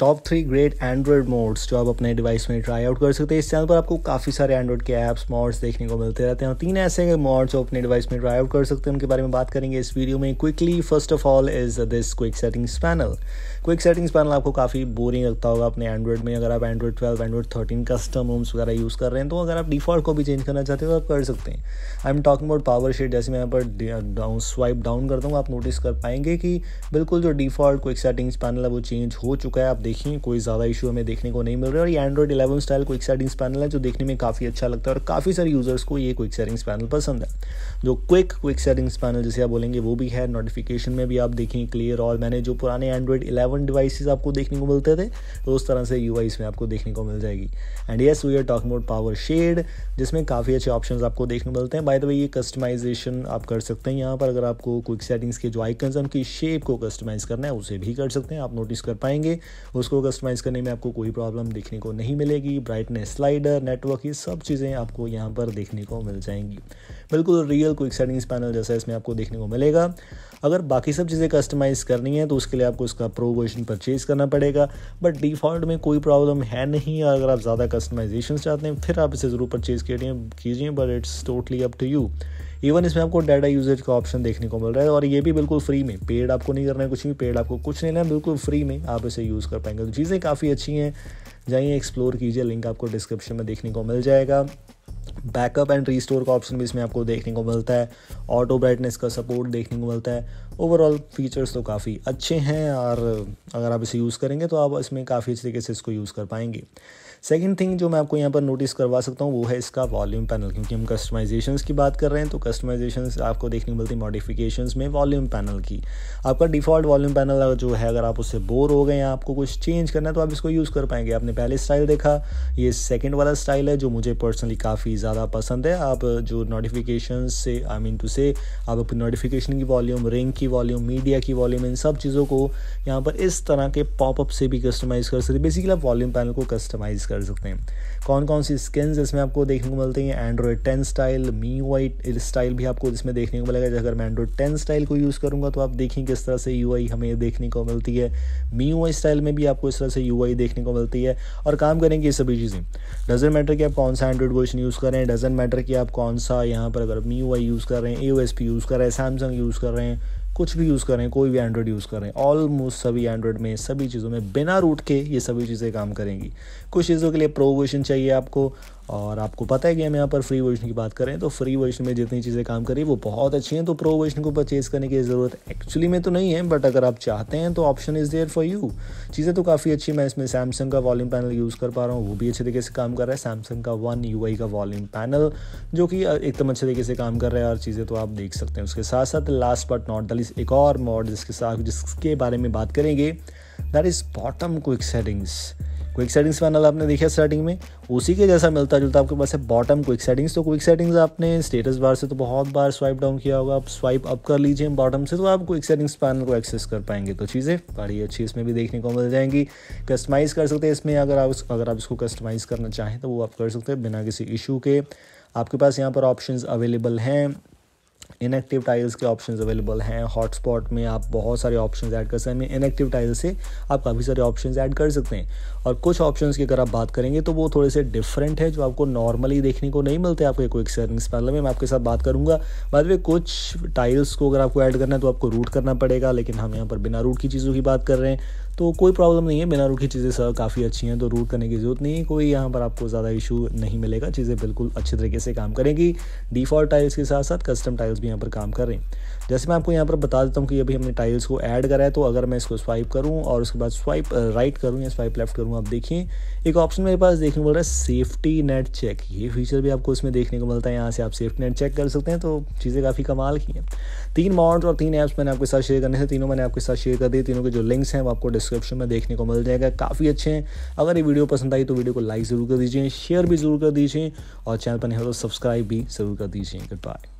top three great android mods जो आप अपने डिवाइस में ट्राई आउट कर सकते हैं इस चैनल पर आपको काफ़ी सारे एंड्रॉइड के ऐप्स मॉड्स देखने को मिलते रहते हैं और तीन ऐसे मॉड्स जो अपने डिवाइस में ट्राई आउट कर सकते हैं उनके बारे में बात करेंगे इस वीडियो में quickly first of all is this quick settings panel quick settings panel आपको काफ़ी बोरिंग लगता होगा अपने एंड्रॉइड में अगर आप android twelve android thirteen custom roms वगैरह यूज़ कर रहे हैं तो अगर आप डिफॉल्ट को भी चेंज करना चाहते हो तो आप कर सकते हैं I am talking about power shade जैसे मैं यहाँ पर डाउन स्वाइप डाउन करता हूँ आप नोटिस कर पाएंगे कि बिल्कुल जो डिफॉल्ट क्विक सेटिंग्स पैनल है वो चेंज हो चुका है आप देखें कोई ज़्यादा इशू हमें देखने को नहीं मिल रहा है और ये android eleven style quick settings panel है जो देखने में काफ़ी अच्छा लगता है और काफ़ी सारे यूज़र्स को ये क्विक सेटिंग्स पैनल पसंद है जो क्विक क्विक सेटिंग्स पैनल जैसे आप बोलेंगे वो भी है नोटिफिकेशन में भी आप देखें क्लियर और मैंने जो पुराने एंड्रॉइड इलेवन डिवाइसेज आपको देखने को मिलते थे तो उस तरह से यू इसमें आपको देखने को मिल जाएगी and yes we are talk about power shade जिसमें काफ़ी अच्छे ऑप्शन आपको देखने को मिलते हैं बाय द वे ये कस्टमाइजेशन आप कर सकते हैं यहाँ पर अगर आपको क्विक सेटिंग्स के जो आइकन्स हैं उनकी शेप को कस्टमाइज़ करना है उसे भी कर सकते हैं आप नोटिस कर पाएंगे उसको कस्टमाइज़ करने में आपको कोई प्रॉब्लम देखने को नहीं मिलेगी ब्राइटनेस स्लाइडर नेटवर्क ये सब चीज़ें आपको यहाँ पर देखने को मिल जाएंगी बिल्कुल रियल क्विक सेटिंग्स पैनल जैसा इसमें आपको देखने को मिलेगा अगर बाकी सब चीज़ें कस्टमाइज़ करनी है तो उसके लिए आपको इसका प्रो वर्जन परचेज़ करना पड़ेगा बट डिफ़ॉल्ट में कोई प्रॉब्लम है नहीं अगर आप ज़्यादा कस्टमाइजेशन चाहते हैं फिर आप इसे ज़रूर परचेज़ कीजिए but it's totally up to you even इसमें आपको डाटा यूजेज का ऑप्शन देखने को मिल रहा है और ये भी बिल्कुल फ्री में पेड आपको नहीं करना है कुछ भी पेड आपको कुछ नहीं लेना बिल्कुल फ्री में आप इसे यूज़ कर पाएंगे तो चीज़ें काफ़ी अच्छी हैं जाइए एक्सप्लोर कीजिए लिंक आपको डिस्क्रिप्शन में देखने को मिल जाएगा बैकअप एंड रीस्टोर का ऑप्शन भी इसमें आपको देखने को मिलता है ऑटो ब्राइटनेस का सपोर्ट देखने को मिलता है ओवरऑल फीचर्स तो काफ़ी अच्छे हैं और अगर आप इसे यूज़ करेंगे तो आप इसमें काफ़ी अच्छे तरीके से इसको यूज़ कर पाएंगे सेकेंड थिंग जो मैं आपको यहाँ पर नोटिस करवा सकता हूँ वो है इसका वॉल्यूम पैनल क्योंकि हम कस्टमाइजेशन की बात कर रहे हैं तो कस्टमाइजेशन आपको देखने को मिलती है मॉडिफिकेशन में वॉल्यूम पैनल की आपका डिफ़ॉल्ट वॉल्यूम पैनल जो है अगर आप उससे बोर हो गए या आपको कुछ चेंज करना है तो आप इसको यूज़ कर पाएंगे आपने पहले स्टाइल देखा ये सेकेंड वाला स्टाइल है जो मुझे पर्सनली काफ़ी ज़्यादा पसंद है आप जो नोटिफिकेशन से आई मीन टू से आप अपनी नोटिफिकेशन की वॉल्यूम रिंग की की वॉल्यूम मीडिया की वॉल्यूम इन सब चीज़ों को यहाँ पर इस तरह के पॉपअप से भी कस्टमाइज़ कर सकते हैं बेसिकली आप वॉल्यूम पैनल को कस्टमाइज़ कर सकते हैं कौन कौन सी स्किन इसमें आपको देखने को मिलती हैं android ten style mi white style भी आपको इसमें देखने को मिलेगा अगर मैं एंड्रॉयड टेन स्टाइल को यूज़ करूँगा तो आप देखें किस तरह से यू हमें देखने को मिलती है मी वाई स्टाइल में भी आपको इस तरह से यू देखने को मिलती है और काम करेंगे ये सभी चीज़ें डजेंट मैटर कि आप कौन सा एंड्रॉइड वर्जन यूज़ कर रहे हैं डजेंट मैटर कि आप कौन सा यहाँ पर अगर मी यूज़ कर रहे हैं ए यूज़ कर रहे हैं सैमसंग यूज़ कर रहे हैं कुछ भी यूज़ करें कोई भी एंड्रॉयड यूज़ करें ऑलमोस्ट सभी एंड्रॉयड में सभी चीज़ों में बिना रूट के ये सभी चीज़ें काम करेंगी कुछ चीज़ों के लिए प्रोवोकेशन चाहिए आपको और आपको पता है कि हम यहाँ पर फ्री वर्जन की बात करें तो फ्री वर्जन में जितनी चीज़ें काम करी वो बहुत अच्छी हैं तो प्रो वर्जन को परचेज़ करने की ज़रूरत एक्चुअली में तो नहीं है बट अगर आप चाहते हैं तो option is there for you चीज़ें तो काफ़ी अच्छी मैं इसमें सैमसंग का वॉल्यूम पैनल यूज़ कर पा रहा हूँ वो भी अच्छे तरीके से काम कर रहा है सैमसंग का वन यू का वॉल्यूम पैनल जो कि एकदम अच्छे तरीके से काम कर रहा है और चीज़ें तो आप देख सकते हैं उसके साथ साथ last but not the list एक और मॉड जिसके साथ जिसके बारे में बात करेंगे that is bottom quick settings quick settings panel आपने देखा स्टार्टिंग में उसी के जैसा मिलता जुलता आपके पास है बॉटम क्विक सेटिंग्स तो क्विक सेटिंग्स आपने स्टेटस बार से तो बहुत बार स्वाइप डाउन किया होगा आप स्वाइप अप कर लीजिए बॉटम से तो आप क्विक सेटिंग्स पैनल को एक्सेस कर पाएंगे तो चीज़ें बड़ी अच्छी इसमें भी देखने को मिल जाएंगी कस्टमाइज़ कर सकते हैं इसमें अगर आप अगर आप इसको कस्टमाइज़ करना चाहें तो वो आप कर सकते हैं बिना किसी इशू के आपके पास यहाँ पर ऑप्शंस अवेलेबल हैं इनएक्टिव टाइल्स के ऑप्शन अवेलेबल हैं हॉटस्पॉट में आप बहुत सारे ऑप्शन ऐड कर सकते हैं इनएक्टिव टाइल्स से आप काफ़ी सारे ऑप्शन ऐड कर सकते हैं और कुछ ऑप्शन की अगर आप बात करेंगे तो वो थोड़े से डिफरेंट है जो आपको नॉर्मली देखने को नहीं मिलते आपके क्विक सर्विंग्स पैनल में मैं आपके साथ बात करूँगा बाद में कुछ टाइल्स को अगर आपको ऐड करना है तो आपको रूट करना पड़ेगा लेकिन हम यहाँ पर बिना रूट की चीज़ों की बात कर रहे हैं तो कोई प्रॉब्लम नहीं है बिना रुकी चीज़ें सर काफ़ी अच्छी हैं तो रूट करने की ज़रूरत नहीं है कोई यहाँ पर आपको ज़्यादा इशू नहीं मिलेगा चीज़ें बिल्कुल अच्छे तरीके से काम करेंगी डिफ़ॉल्ट टाइल्स के साथ साथ कस्टम टाइल्स भी यहाँ पर काम कर रहे हैं जैसे मैं आपको यहाँ पर बता देता हूँ कि अभी हमने टाइल्स को ऐड करा है तो अगर मैं इसको स्वाइप करूँ और उसके बाद स्वाइप राइट करूँ या स्वाइप लेफ्ट करूँ आप देखिए एक ऑप्शन मेरे पास देखने को मिल रहा है सेफ्टी नेट चेक ये फीचर भी आपको इसमें देखने को मिलता है यहाँ से आप सेफ्टी नेट चेक कर सकते हैं तो चीज़ें काफ़ी कमाल की हैं तीन मॉड्स और तीन ऐप्स मैंने आपके साथ शेयर करने से तीनों मैंने आपके साथ शेयर कर दी तीनों के जो लिंक्स हैं वो आपको डिस्क डिस्क्रिप्शन में देखने को मिल जाएगा काफ़ी अच्छे हैं अगर ये वीडियो पसंद आई तो वीडियो को लाइक ज़रूर कर दीजिए शेयर भी ज़रूर कर दीजिए और चैनल पर नहीं हो तो सब्सक्राइब भी ज़रूर कर दीजिए गुड बाय